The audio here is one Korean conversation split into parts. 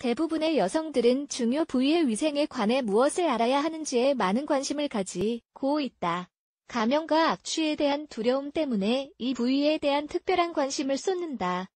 대부분의 여성들은 중요 부위의 위생에 관해 무엇을 알아야 하는지에 많은 관심을 가지고 있다. 감염과 악취에 대한 두려움 때문에 이 부위에 대한 특별한 관심을 쏟는다.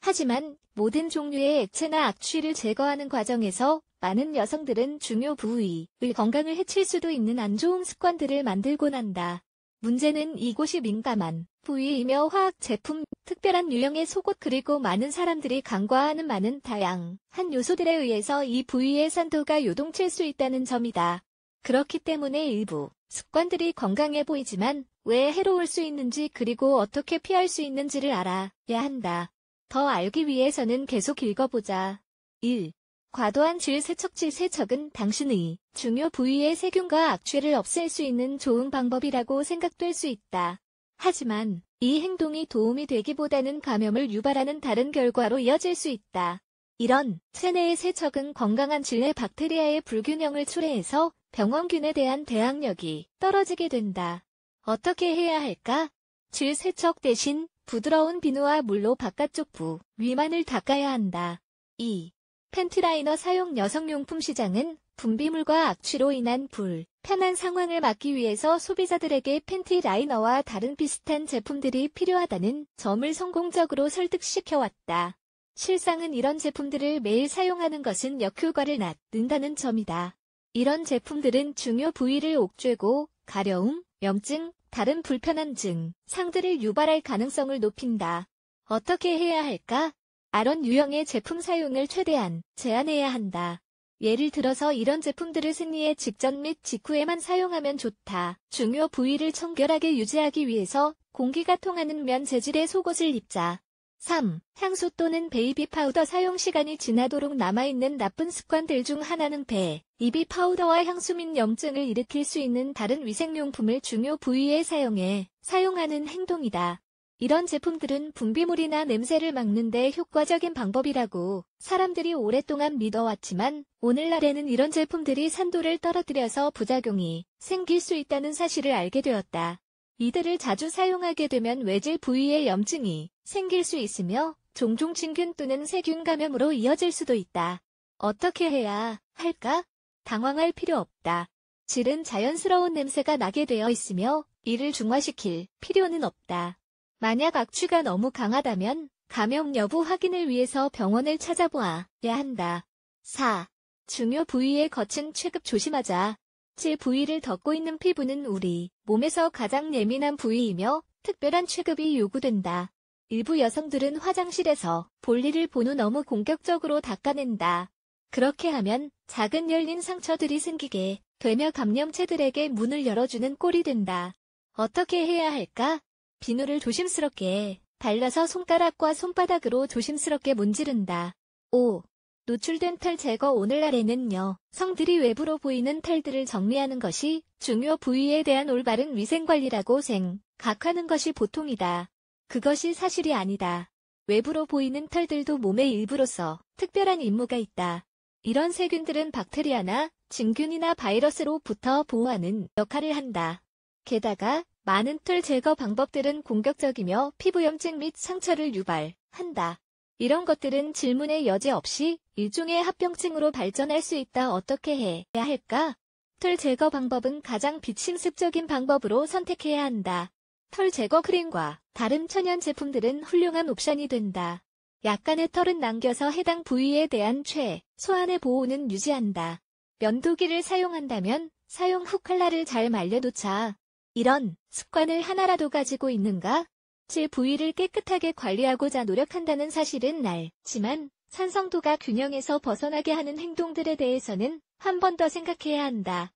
하지만 모든 종류의 액체나 악취를 제거하는 과정에서 많은 여성들은 중요 부위의 건강을 해칠 수도 있는 안 좋은 습관들을 만들곤 한다. 문제는 이곳이 민감한 부위이며 화학 제품, 특별한 유형의 속옷 그리고 많은 사람들이 간과하는 많은 다양한 요소들에 의해서 이 부위의 산도가 요동칠 수 있다는 점이다. 그렇기 때문에 일부 습관들이 건강해 보이지만 왜 해로울 수 있는지 그리고 어떻게 피할 수 있는지를 알아야 한다. 더 알기 위해서는 계속 읽어보자. 1. 과도한 질세척질 세척은 당신의 중요 부위의 세균과 악취를 없앨 수 있는 좋은 방법이라고 생각될 수 있다. 하지만 이 행동이 도움이 되기보다는 감염을 유발하는 다른 결과로 이어질 수 있다. 이런 체내의 세척은 건강한 질내 박테리아의 불균형을 초래해서 병원균에 대한 대항력이 떨어지게 된다. 어떻게 해야 할까? 질 세척 대신 부드러운 비누와 물로 바깥쪽 부 위만을 닦아야 한다. 2. 팬티라이너 사용 여성용품 시장은 분비물과 악취로 인한 불, 편한 상황을 막기 위해서 소비자들에게 팬티 라이너와 다른 비슷한 제품들이 필요하다는 점을 성공적으로 설득시켜왔다. 실상은 이런 제품들을 매일 사용하는 것은 역효과를 낳는다는 점이다. 이런 제품들은 중요 부위를 옥죄고 가려움, 염증, 다른 불편한 증상들을 유발할 가능성을 높인다. 어떻게 해야 할까? 아론 유형의 제품 사용을 최대한 제한해야 한다. 예를 들어서 이런 제품들을 승리의 직전 및 직후에만 사용하면 좋다. 중요 부위를 청결하게 유지하기 위해서 공기가 통하는 면 재질의 속옷을 입자. 3. 향수 또는 베이비 파우더 사용 시간이 지나도록 남아있는 나쁜 습관들 중 하나는 배, 이비 파우더와 향수 및 염증을 일으킬 수 있는 다른 위생용품을 중요 부위에 사용해 사용하는 행동이다. 이런 제품들은 분비물이나 냄새를 막는 데 효과적인 방법이라고 사람들이 오랫동안 믿어왔지만 오늘날에는 이런 제품들이 산도를 떨어뜨려서 부작용이 생길 수 있다는 사실을 알게 되었다. 이들을 자주 사용하게 되면 외질 부위에 염증이 생길 수 있으며 종종 진균 또는 세균 감염으로 이어질 수도 있다. 어떻게 해야 할까? 당황할 필요 없다. 질은 자연스러운 냄새가 나게 되어 있으며 이를 중화시킬 필요는 없다. 만약 악취가 너무 강하다면 감염 여부 확인을 위해서 병원을 찾아보아야 한다. 4. 중요 부위의 거친 취급 조심하자. 7. 부위를 덮고 있는 피부는 우리 몸에서 가장 예민한 부위이며 특별한 취급이 요구된다. 일부 여성들은 화장실에서 볼일을 본 후 너무 공격적으로 닦아낸다. 그렇게 하면 작은 열린 상처들이 생기게 되며 감염체들에게 문을 열어주는 꼴이 된다. 어떻게 해야 할까? 비누를 조심스럽게 발라서 손가락과 손바닥으로 조심스럽게 문지른다. 5. 노출된 털 제거 오늘날에는요. 성들이 외부로 보이는 털들을 정리하는 것이 중요 부위에 대한 올바른 위생관리라고 생각하는 것이 보통이다. 그것이 사실이 아니다. 외부로 보이는 털들도 몸의 일부로서 특별한 임무가 있다. 이런 세균들은 박테리아나 진균이나 바이러스로부터 보호하는 역할을 한다. 게다가 많은 털 제거 방법들은 공격적이며 피부염증 및 상처를 유발한다. 이런 것들은 질문의 여지 없이 일종의 합병증으로 발전할 수 있다. 어떻게 해야 할까? 털 제거 방법은 가장 비침습적인 방법으로 선택해야 한다. 털 제거 크림과 다른 천연 제품들은 훌륭한 옵션이 된다. 약간의 털은 남겨서 해당 부위에 대한 최, 소한의 보호는 유지한다. 면도기를 사용한다면 사용 후칼날를잘 말려놓자 이런 습관을 하나라도 가지고 있는가? 제 부위를 깨끗하게 관리하고자 노력한다는 사실은 알지만 산성도가 균형에서 벗어나게 하는 행동들에 대해서는 한 번 더 생각해야 한다.